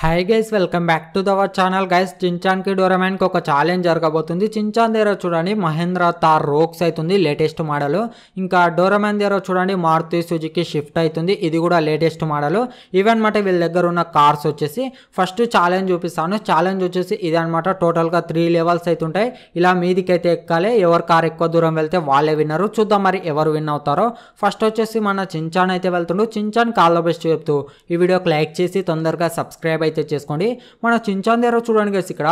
high guys welcome back to our channel guys చించాన్కి డోరమాన్కి ఒక ఛాలెంజ్ జరగబోతుంది చించాన్ దగ్గర చూడండి మహేంద్ర తార్ రోక్స్ అవుతుంది లేటెస్ట్ మోడల్ ఇంకా డోరమాన్ దగ్గర చూడండి మారుతి సుజుకి షిఫ్ట్ అవుతుంది ఇది కూడా లేటెస్ట్ మోడల్ ఇవన్నమాట వీళ్ళ దగ్గర ఉన్న కార్స్ వచ్చేసి ఫస్ట్ ఛాలెంజ్ చూపిస్తాను ఛాలెంజ్ వచ్చేసి ఇది అనమాట టోటల్గా త్రీ లెవెల్స్ అవుతుంటాయి ఇలా మీదికైతే ఎక్కాలి ఎవరు కార్ ఎక్కువ దూరం వెళ్తే వాళ్ళే విన్నారు చూద్దాం మరి ఎవరు విన్ అవుతారో ఫస్ట్ వచ్చేసి మన చించాన్ అయితే వెళ్తుండు చించాన్ కాళ్ళ బెస్ట్ చెప్తూ ఈ వీడియోకి లైక్ చేసి తొందరగా సబ్స్క్రైబ్ అయితే చేసుకోండి మన దగ్గర చూడండి గేసి ఇక్కడ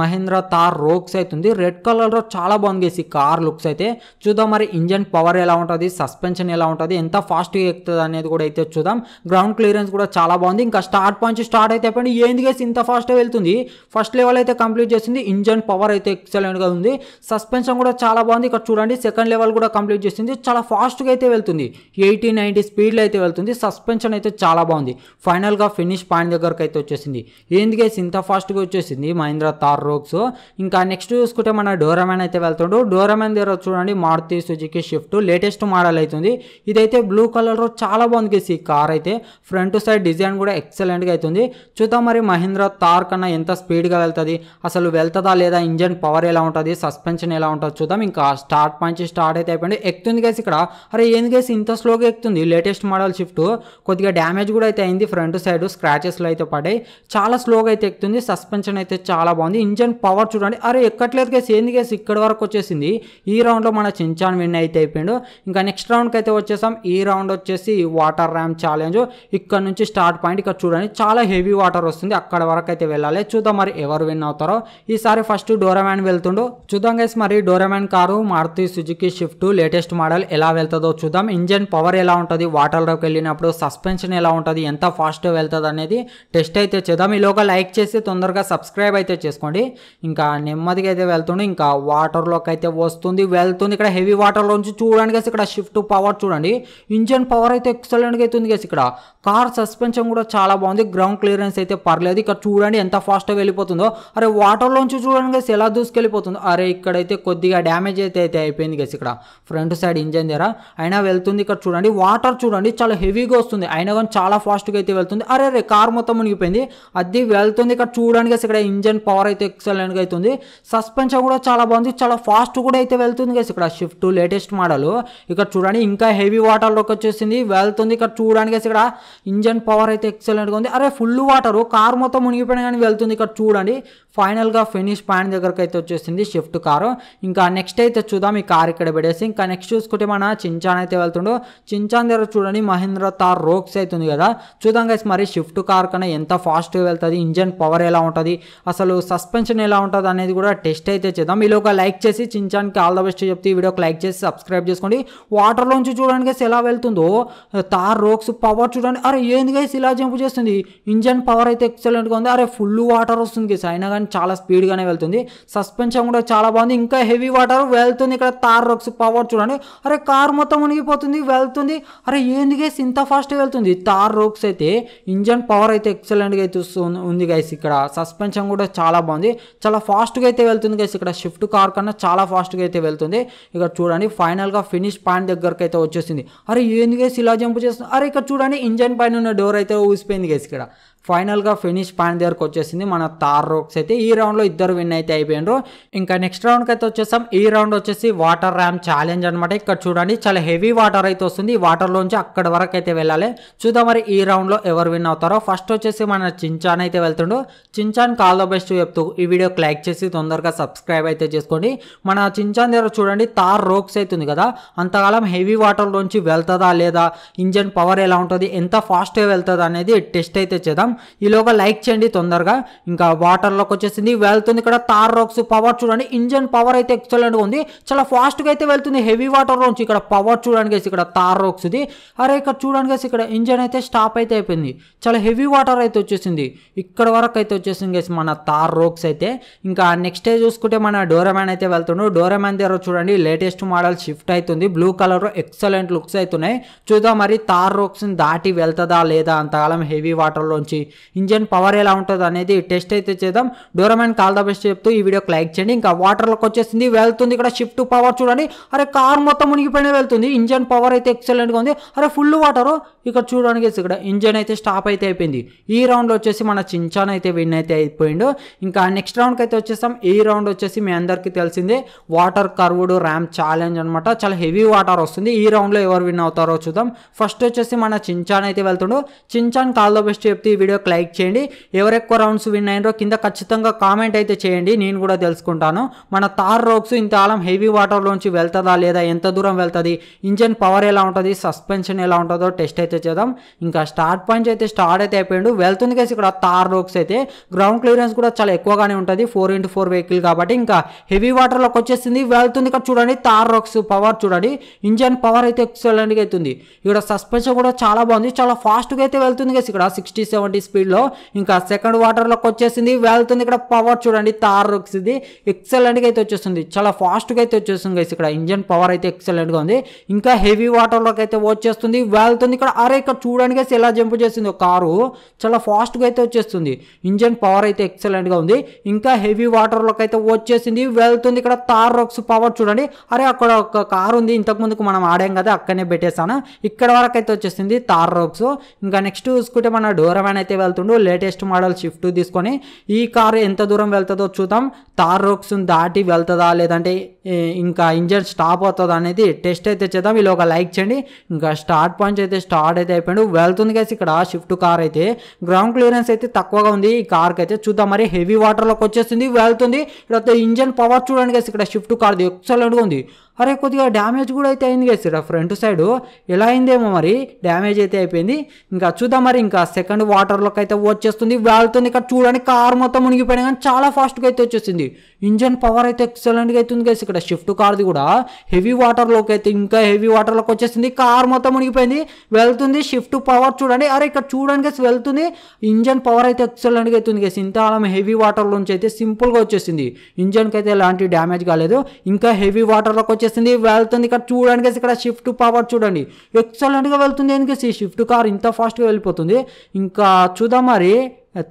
మహేంద్ర తార్ రోక్స్ అవుతుంది రెడ్ కలర్లో చాలా బాగుంది గేసి కార్ లుక్స్ అయితే చూద్దాం మరి ఇంజన్ పవర్ ఎలా ఉంటుంది సస్పెన్షన్ ఎలా ఉంటుంది ఎంత ఫాస్ట్గా ఎక్కుతుంది అనేది కూడా అయితే చూద్దాం గ్రౌండ్ క్లియరెన్స్ కూడా చాలా బాగుంది ఇంకా స్టార్ట్ పాయింట్ స్టార్ట్ అయితే చెప్పండి ఏంది గేసి ఇంత ఫాస్ట్గా వెళ్తుంది ఫస్ట్ లెవెల్ అయితే కంప్లీట్ చేసింది ఇంజన్ పవర్ అయితే ఎక్సలెంట్గా ఉంది సస్పెన్షన్ కూడా చాలా బాగుంది ఇక్కడ చూడండి సెకండ్ లెవెల్ కూడా కంప్లీట్ చేసింది చాలా ఫాస్ట్గా అయితే వెళ్తుంది ఎయిటీ నైంటీ స్పీడ్లో అయితే వెళ్తుంది సస్పెన్షన్ అయితే చాలా బాగుంది ఫైనల్గా ఫినిష్ పాయింట్ దగ్గరకు అయితే వచ్చేసి వచ్చేసింది ఎందుకే ఇంత ఫాస్ట్గా వచ్చేసింది మహీంద్రా తార్ రోక్స్ ఇంకా నెక్స్ట్ చూసుకుంటే మన డోరామెన్ అయితే వెళ్తాడు డోరామెన్ దగ్గర చూడండి Maruti Suzuki Swift latest model అవుతుంది ఇదైతే బ్లూ కలర్లో చాలా బాగుంది గేసి ఈ కార్ అయితే ఫ్రంట్ సైడ్ డిజైన్ కూడా ఎక్సలెంట్గా అవుతుంది చూద్దాం మరి మహీంద్రా తార్ కన్నా ఎంత స్పీడ్గా వెళ్తుంది అసలు వెళ్తుందా లేదా ఇంజన్ పవర్ ఎలా ఉంటుంది సస్పెన్షన్ ఎలా ఉంటుంది చూద్దాం ఇంకా స్టార్ట్ పంచి స్టార్ట్ అయితే అయిపోయింది ఎక్కుతుంది కేసు ఇక్కడ అరే ఏంది కేసు ఇంత స్లోగా ఎక్కుతుంది లేటెస్ట్ మోడల్ షిఫ్ట్ కొద్దిగా డ్యామేజ్ కూడా అయితే అయింది ఫ్రంట్ సైడ్ స్క్రాచెస్లో అయితే పడ్డాయి చాలా స్లోగా అయితే ఎక్కుతుంది సస్పెన్షన్ అయితే చాలా బాగుంది ఇంజన్ పవర్ చూడండి అరే ఎక్కట్లేదు కేసు ఏంది కేసు ఇక్కడ వరకు వచ్చేసింది ఈ రౌండ్లో మన చించాన్ విన్ అయితే అయిపోయాడు ఇంకా నెక్స్ట్ రౌండ్కి అయితే వచ్చేసాం ఈ రౌండ్ వచ్చేసి వాటర్ ర్యామ్ ఛాలెంజ్ ఇక్కడ నుంచి స్టార్ట్ పాయింట్ ఇక్కడ చూడండి చాలా హెవీ వాటర్ వస్తుంది అక్కడ వరకు అయితే వెళ్ళాలి చూద్దాం మరి ఎవరు విన్ అవుతారో ఈసారి ఫస్ట్ డోరామ్యాన్ వెళ్తుండు చూద్దాం కేసు మరి Doraemon car Maruti Suzuki Swift latest model ఎలా వెళ్తుందో చూద్దాం ఇంజన్ పవర్ ఎలా ఉంటుంది వాటర్లోకి వెళ్ళినప్పుడు సస్పెన్షన్ ఎలా ఉంటుంది ఎంత ఫాస్ట్గా వెళ్తుంది అనేది టెస్ట్ అయితే ఈ లోగా లైక్ చేసి తొందరగా సబ్స్క్రైబ్ అయితే చేసుకోండి ఇంకా నెమ్మదిగా అయితే వెళ్తుంది ఇంకా వాటర్లోకి అయితే వస్తుంది వెళ్తుంది ఇక్కడ హెవీ వాటర్లోంచి చూడండి చూడడానికి ఇక్కడ షిఫ్ట్ పవర్ చూడండి ఇంజన్ పవర్ అయితే ఎక్సలెంట్గా అవుతుంది గేసి ఇక్కడ కార్ సస్పెన్షన్ కూడా చాలా బాగుంది గ్రౌండ్ క్లియరెన్స్ అయితే పర్లేదు ఇక్కడ చూడండి ఎంత ఫాస్ట్గా వెళ్ళిపోతుందో అరే వాటర్లోంచి చూడండి గేసి ఎలా దూసుకెళ్ళిపోతుందో అరే ఇక్కడైతే కొద్దిగా డ్యామేజ్ అయితే అయితే అయిపోయింది గేసి ఇక్కడ ఫ్రంట్ సైడ్ ఇంజన్ దగ్గర అయినా వెళ్తుంది ఇక్కడ చూడండి వాటర్ చూడండి చాలా హెవీగా వస్తుంది అయినా కానీ చాలా ఫాస్ట్గా అయితే వెళ్తుంది అరే అరే కార్ మొత్తం మునిగిపోయింది అది వెళ్తుంది ఇక్కడ చూడడానికి ఇక్కడ ఇంజన్ పవర్ అయితే ఎక్సలెంట్గా అవుతుంది సస్పెన్షన్ కూడా చాలా బాగుంది చాలా ఫాస్ట్ కూడా అయితే వెళ్తుంది కదా ఇక్కడ షిఫ్ట్ లేటెస్ట్ మోడల్ ఇక్కడ చూడండి ఇంకా హెవీ వాటర్లోకి వచ్చేసింది వెళ్తుంది ఇక్కడ చూడడానికి ఇక్కడ ఇంజన్ పవర్ అయితే ఎక్సలెంట్గా ఉంది అరే ఫుల్ వాటర్ కార్ మొత్తం మునిగిపోయిన కానీ వెళ్తుంది ఇక్కడ చూడండి ఫైనల్గా ఫినిష్ పాయింట్ దగ్గరకు అయితే వచ్చేసింది షిఫ్ట్ కారు ఇంకా నెక్స్ట్ అయితే చూద్దాం ఈ కార్ ఇక్కడ పెట్టేసి ఇంకా నెక్స్ట్ చూసుకుంటే మన చించాన్ అయితే వెళ్తుండో చించాన్ దగ్గర చూడండి మహేంద్ర తార్ రోక్స్ అవుతుంది కదా చూద్దాం కదా మరి షిఫ్ట్ కార్ కన్నా ఎంత ఫాస్ట్ ఫాస్ట్గా వెళ్తుంది ఇంజన్ పవర్ ఎలా ఉంటుంది అసలు సస్పెన్షన్ ఎలా ఉంటుంది అనేది కూడా టెస్ట్ అయితే చేద్దాం ఇలా ఒక లైక్ చేసి చించానికి ఆల్ ద బెస్ట్ చెప్తే ఈ వీడియోకి లైక్ చేసి సబ్స్క్రైబ్ చేసుకోండి వాటర్లోంచి చూడడానికి ఎలా వెళ్తుందో తార్ రోక్స్ పవర్ చూడండి అరే ఏంది గైస్ ఇలా జంప్ చేస్తుంది ఇంజన్ పవర్ అయితే ఎక్సలెంట్గా ఉంది అరే ఫుల్ వాటర్ వస్తుంది గైస్ అయినా కానీ చాలా స్పీడ్గానే వెళ్తుంది సస్పెన్షన్ కూడా చాలా బాగుంది ఇంకా హెవీ వాటర్ వెళ్తుంది ఇక్కడ తార్ రోక్స్ పవర్ చూడండి అరే కార్ మొత్తం మునిగిపోతుంది వెళ్తుంది అరే ఏంది గైస్ ఇంత ఫాస్ట్గా వెళ్తుంది తార్ రోక్స్ అయితే ఇంజన్ పవర్ అయితే ఎక్సలెంట్గా అయితే వస్తుంది ఉంది గైస్ ఇక్కడ సస్పెన్షన్ కూడా చాలా బాగుంది చాలా ఫాస్ట్గా అయితే వెళ్తుంది గైస్ ఇక్కడ షిఫ్ట్ కార్ కన్నా చాలా ఫాస్ట్గా అయితే వెళ్తుంది ఇక్కడ చూడండి ఫైనల్గా ఫినిష్ పాయింట్ దగ్గరకు అయితే వచ్చేసింది అరే ఏంది గైస్ ఇలా జంప్ చేస్తుంది అరే ఇక్కడ చూడండి ఇంజన్ పైన ఉన్న డోర్ అయితే ఊసిపోయింది గైస్ ఇక్కడ ఫైనల్గా ఫినిష్ పాయింట్ దగ్గరకు వచ్చేసింది మన తార్ రోక్స్ అయితే ఈ రౌండ్లో ఇద్దరు విన్ అయితే అయిపోయినారు ఇంకా నెక్స్ట్ రౌండ్కి అయితే వచ్చేసాం ఈ రౌండ్ వచ్చేసి వాటర్ ర్యామ్ ఛాలెంజ్ అనమాట ఇక్కడ చూడండి చాలా హెవీ వాటర్ అయితే వస్తుంది ఈ వాటర్లోంచి అక్కడ వరకు అయితే వెళ్ళాలి చూద్దాం మరి ఈ రౌండ్లో ఎవరు విన్ అవుతారో ఫస్ట్ వచ్చేసి మన చించాన్ అయితే వెళ్తుండు చించాన్ కాల్ ద బెస్ట్ చెప్తూ ఈ వీడియో లైక్ చేసి తొందరగా సబ్స్క్రైబ్ అయితే చేసుకోండి మన చించాన్ దగ్గర చూడండి తార్ రోక్స్ అవుతుంది కదా అంతకాలం హెవీ వాటర్లోంచి వెళ్తుందా లేదా ఇంజన్ పవర్ ఎలా ఉంటుంది ఎంత ఫాస్ట్గా వెళ్తుంది అనేది టెస్ట్ అయితే చేద్దాం మేడం ఈలోగా లైక్ చేయండి తొందరగా ఇంకా వాటర్లోకి వచ్చేసింది వెళ్తుంది ఇక్కడ తార్ రోక్స్ పవర్ చూడండి ఇంజన్ పవర్ అయితే ఎక్సలెంట్గా ఉంది చాలా ఫాస్ట్గా అయితే వెళ్తుంది హెవీ వాటర్ నుంచి ఇక్కడ పవర్ చూడడానికి ఇక్కడ తార్ రోక్స్ది అరే ఇక్కడ చూడడానికి ఇక్కడ ఇంజన్ అయితే స్టాప్ అయితే అయిపోయింది చాలా హెవీ వాటర్ అయితే వచ్చేసింది ఇక్కడ వరకు అయితే వచ్చేసింది గేసి మన తార్ రోక్స్ అయితే ఇంకా నెక్స్ట్ డే చూసుకుంటే మన డోరామ్యాన్ అయితే వెళ్తుండు డోరామ్యాన్ దగ్గర చూడండి లేటెస్ట్ మోడల్ షిఫ్ట్ అవుతుంది బ్లూ కలర్ ఎక్సలెంట్ లుక్స్ అవుతున్నాయి చూద్దాం మరి తార్ రోక్స్ని దాటి వెళ్తుందా లేదా అంతకాలం హెవీ వాటర్లోంచి సంబంధించి ఇంజన్ పవర్ ఎలా ఉంటుంది అనేది టెస్ట్ అయితే చేద్దాం డోరమెన్ కాల్ ద బెస్ట్ చెప్తూ ఈ వీడియోకి లైక్ చేయండి ఇంకా వాటర్లోకి వచ్చేసింది వెళ్తుంది ఇక్కడ షిఫ్ట్ పవర్ చూడండి అరే కార్ మొత్తం మునిగిపోయిన వెళ్తుంది ఇంజన్ పవర్ అయితే ఎక్సలెంట్గా ఉంది అరే ఫుల్ వాటరు ఇక్కడ చూడడానికి ఇక్కడ ఇంజన్ అయితే స్టాప్ అయితే అయిపోయింది ఈ రౌండ్లో వచ్చేసి మన చించాన్ అయితే విన్ అయితే అయిపోయిండు ఇంకా నెక్స్ట్ రౌండ్కి అయితే వచ్చేస్తాం ఈ రౌండ్ వచ్చేసి మీ అందరికీ తెలిసిందే వాటర్ కర్వుడు ర్యామ్ ఛాలెంజ్ అనమాట చాలా హెవీ వాటర్ వస్తుంది ఈ రౌండ్లో ఎవరు విన్ అవుతారో చూద్దాం ఫస్ట్ వచ్చేసి మన చించాన్ అయితే వెళ్తుండు చించాన్ కాల్ ద బెస్ట్ చెప్తే ఈ వీడియోకి లైక్ చేయండి ఎవరెక్కువ రౌండ్స్ విన్ అయినరో కింద ఖచ్చితంగా కామెంట్ అయితే చేయండి నేను కూడా తెలుసుకుంటాను మన తార్ రోక్స్ ఇంతకాలం హెవీ వాటర్లోంచి వెళ్తుందా లేదా ఎంత దూరం వెళ్తుంది ఇంజన్ పవర్ ఎలా ఉంటుంది సస్పెన్షన్ ఎలా ఉంటుందో టెస్ట్ అయితే చేద్దాం ఇంకా స్టార్ట్ పాయింట్స్ అయితే స్టార్ట్ అయితే అయిపోయాడు వెళ్తుంది కేసు ఇక్కడ తార్ రోక్స్ అయితే గ్రౌండ్ క్లియరెన్స్ కూడా చాలా ఎక్కువగానే ఉంటుంది ఫోర్ ఇంటూ ఫోర్ వెహికల్ కాబట్టి ఇంకా హెవీ వాటర్లోకి వచ్చేసింది వెళ్తుంది ఇక్కడ చూడండి తార్ రోక్స్ పవర్ చూడండి ఇంజన్ పవర్ అయితే ఎక్సలెంట్గా అవుతుంది ఇక్కడ సస్పెన్షన్ కూడా చాలా బాగుంది చాలా ఫాస్ట్గా అయితే వెళ్తుంది కేసు ఇక్కడ సిక్స్టీ సెవెంటీ ఎటువంటి స్పీడ్లో ఇంకా సెకండ్ వాటర్లోకి వచ్చేసింది వెళ్తుంది ఇక్కడ పవర్ చూడండి తార్ ఇది ఎక్సలెంట్గా అయితే వచ్చేస్తుంది చాలా ఫాస్ట్గా అయితే వచ్చేస్తుంది గైస్ ఇక్కడ ఇంజన్ పవర్ అయితే ఎక్సలెంట్గా ఉంది ఇంకా హెవీ వాటర్లోకి అయితే వచ్చేస్తుంది వెళ్తుంది ఇక్కడ అరే ఇక్కడ చూడండి అయితే ఎలా జంప్ చేసింది కారు చాలా ఫాస్ట్గా అయితే వచ్చేస్తుంది ఇంజన్ పవర్ అయితే ఎక్సలెంట్గా ఉంది ఇంకా హెవీ వాటర్లోకి అయితే వచ్చేసింది వెళ్తుంది ఇక్కడ తార్ రాక్స్ పవర్ చూడండి అరే అక్కడ ఒక కార్ ఉంది ఇంతకు ముందుకు మనం ఆడాం కదా అక్కడనే పెట్టేసాను ఇక్కడ వరకు అయితే వచ్చేసింది తార్ రోక్స్ ఇంకా నెక్స్ట్ చూసుకుంటే మన డోరమాన్ అయితే వెళ్తుండో లేటెస్ట్ మోడల్ షిఫ్ట్ తీసుకొని ఈ కారు ఎంత దూరం వెళ్తుందో చూద్దాం తార్ రోక్స్ని దాటి వెళ్తుందా లేదంటే ఇంకా ఇంజన్ స్టాప్ అవుతుంది అనేది టెస్ట్ అయితే చేద్దాం ఇలా ఒక లైక్ చేయండి ఇంకా స్టార్ట్ పాయింట్ అయితే స్టార్ట్ అయితే అయిపోయాడు వెళ్తుంది కదా ఇక్కడ షిఫ్ట్ కార్ అయితే గ్రౌండ్ క్లియరెన్స్ అయితే తక్కువగా ఉంది ఈ కార్కి అయితే చూద్దాం మరి హెవీ వాటర్లోకి వచ్చేస్తుంది వెళ్తుంది ఇక్కడ ఇంజన్ పవర్ చూడండి కదా ఇక్కడ షిఫ్ట్ కార్ది ఎక్సలెంట్గా ఉంది అరే కొద్దిగా డ్యామేజ్ కూడా అయితే అయింది కదా ఇక్కడ ఫ్రంట్ సైడ్ ఎలా అయిందేమో మరి డ్యామేజ్ అయితే అయిపోయింది ఇంకా చూద్దాం మరి ఇంకా సెకండ్ వాటర్లోకి అయితే వచ్చేస్తుంది వెళ్తుంది ఇక్కడ చూడండి కార్ మొత్తం మునిగిపోయినా కానీ చాలా ఫాస్ట్గా అయితే వచ్చేసింది ఇంజన్ పవర్ అయితే ఎక్సలెంట్గా అవుతుంది కదా ఇక్కడ ఇక్కడ షిఫ్ట్ కార్ది కూడా హెవీ వాటర్లోకి అయితే ఇంకా హెవీ వాటర్లోకి వచ్చేసింది కార్ మొత్తం మునిగిపోయింది వెళ్తుంది షిఫ్ట్ పవర్ చూడండి అరే ఇక్కడ చూడండి వెళ్తుంది ఇంజన్ పవర్ అయితే ఎక్సలెంట్గా అవుతుంది కేసు ఇంతకాలం హెవీ నుంచి అయితే సింపుల్గా వచ్చేసింది ఇంజన్కి అయితే ఎలాంటి డ్యామేజ్ కాలేదు ఇంకా హెవీ వాటర్లోకి వచ్చేసింది వెళ్తుంది ఇక్కడ చూడండి ఇక్కడ షిఫ్ట్ పవర్ చూడండి ఎక్సలెంట్గా వెళ్తుంది ఎందుకేసి షిఫ్ట్ కార్ ఇంత ఫాస్ట్గా వెళ్ళిపోతుంది ఇంకా చూద్దాం మరి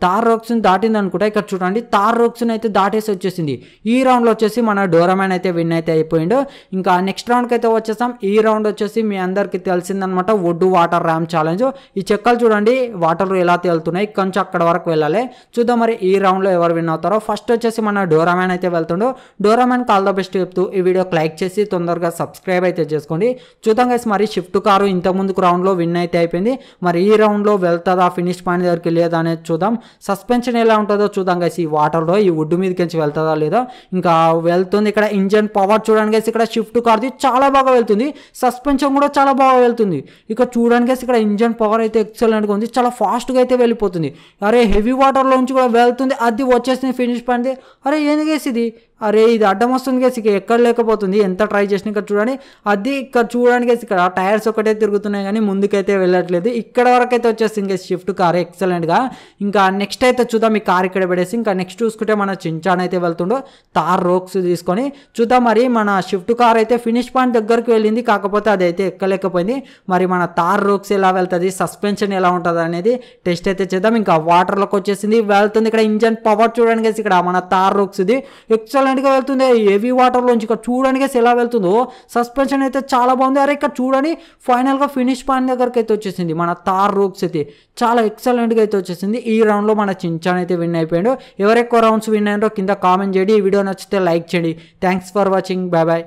తార్ రోక్స్ని దాటింది అనుకుంటా ఇక్కడ చూడండి తార్ రోక్స్ని అయితే దాటేసి వచ్చేసింది ఈ రౌండ్లో వచ్చేసి మన డోరామ్యాన్ అయితే విన్ అయితే అయిపోయిండు ఇంకా నెక్స్ట్ రౌండ్కి అయితే వచ్చేసాం ఈ రౌండ్ వచ్చేసి మీ అందరికీ తెలిసిందనమాట ఒడ్డు వాటర్ ర్యామ్ ఛాలెంజ్ ఈ చెక్కలు చూడండి వాటర్ ఎలా తేలుతున్నాయి కొంచెం అక్కడ వరకు వెళ్ళాలి చూద్దాం మరి ఈ రౌండ్లో ఎవరు విన్ అవుతారో ఫస్ట్ వచ్చేసి మన డోరామ్యాన్ అయితే వెళ్తుండో డోరామ్యాన్ కాల్ ద బెస్ట్ చెప్తూ ఈ వీడియోకి లైక్ చేసి తొందరగా సబ్స్క్రైబ్ అయితే చేసుకోండి చూద్దాం గైస్ మరి షిఫ్ట్ కారు ఇంతకుముందుకు రౌండ్లో విన్ అయితే అయిపోయింది మరి ఈ రౌండ్లో వెళ్తుందా ఫినిష్ పాయింట్ దగ్గరికి లేదా అనేది చూద్దాం చూద్దాం సస్పెన్షన్ ఎలా ఉంటుందో చూద్దాం గైస్ ఈ వాటర్లో ఈ వుడ్ మీదకించి వెళ్తుందా లేదా ఇంకా వెళ్తుంది ఇక్కడ ఇంజన్ పవర్ చూడండి గైస్ ఇక్కడ షిఫ్ట్ కార్ది చాలా బాగా వెళ్తుంది సస్పెన్షన్ కూడా చాలా బాగా వెళ్తుంది ఇక చూడండి గైస్ ఇక్కడ ఇంజన్ పవర్ అయితే ఎక్సలెంట్గా ఉంది చాలా ఫాస్ట్గా అయితే వెళ్ళిపోతుంది అరే హెవీ నుంచి కూడా వెళ్తుంది అది వచ్చేసింది ఫినిష్ పండి అరే ఏంది గైస్ ఇది అరే ఇది అడ్డం వస్తుంది కదా ఇక ఎక్కడ లేకపోతుంది ఎంత ట్రై చేసినా ఇక్కడ చూడండి అది ఇక్కడ చూడడానికి ఇక్కడ టైర్స్ ఒకటే తిరుగుతున్నాయి కానీ ముందుకైతే వెళ్ళట్లేదు ఇక్కడ వరకు అయితే వచ్చేసి ఇంకా షిఫ్ట్ కార్ ఎక్సలెంట్గా ఇంకా నెక్స్ట్ అయితే చూద్దాం ఈ కార్ ఇక్కడ పెడేసి ఇంకా నెక్స్ట్ చూసుకుంటే మన చించాన్ అయితే వెళ్తుండో తార్ రోక్స్ తీసుకొని చూద్దాం మరి మన షిఫ్ట్ కార్ అయితే ఫినిష్ పాయింట్ దగ్గరకు వెళ్ళింది కాకపోతే అది అయితే ఎక్కలేకపోయింది మరి మన తార్ రోక్స్ ఎలా వెళ్తుంది సస్పెన్షన్ ఎలా ఉంటుంది అనేది టెస్ట్ అయితే చేద్దాం ఇంకా వాటర్లోకి వచ్చేసింది వెళ్తుంది ఇక్కడ ఇంజన్ పవర్ చూడడానికి ఇక్కడ మన తార్ రోక్స్ది ఎక్సలెంట్ ఎక్సలెంట్గా వెళ్తుంది హెవీ వాటర్లోంచి ఇక్కడ చూడడానికి ఎలా వెళ్తుందో సస్పెన్షన్ అయితే చాలా బాగుంది అరే ఇక్కడ చూడని ఫైనల్గా ఫినిష్ పాయింట్ దగ్గరికి అయితే వచ్చేసింది మన తార్ రోక్స్ అయితే చాలా ఎక్సలెంట్గా అయితే వచ్చేసింది ఈ రౌండ్లో మన చించాన్ అయితే విన్ అయిపోయాడు ఎవరెక్కువ రౌండ్స్ విన్ అయినారో కింద కామెంట్ చేయండి ఈ వీడియో నచ్చితే లైక్ చేయండి thanks for watching bye bye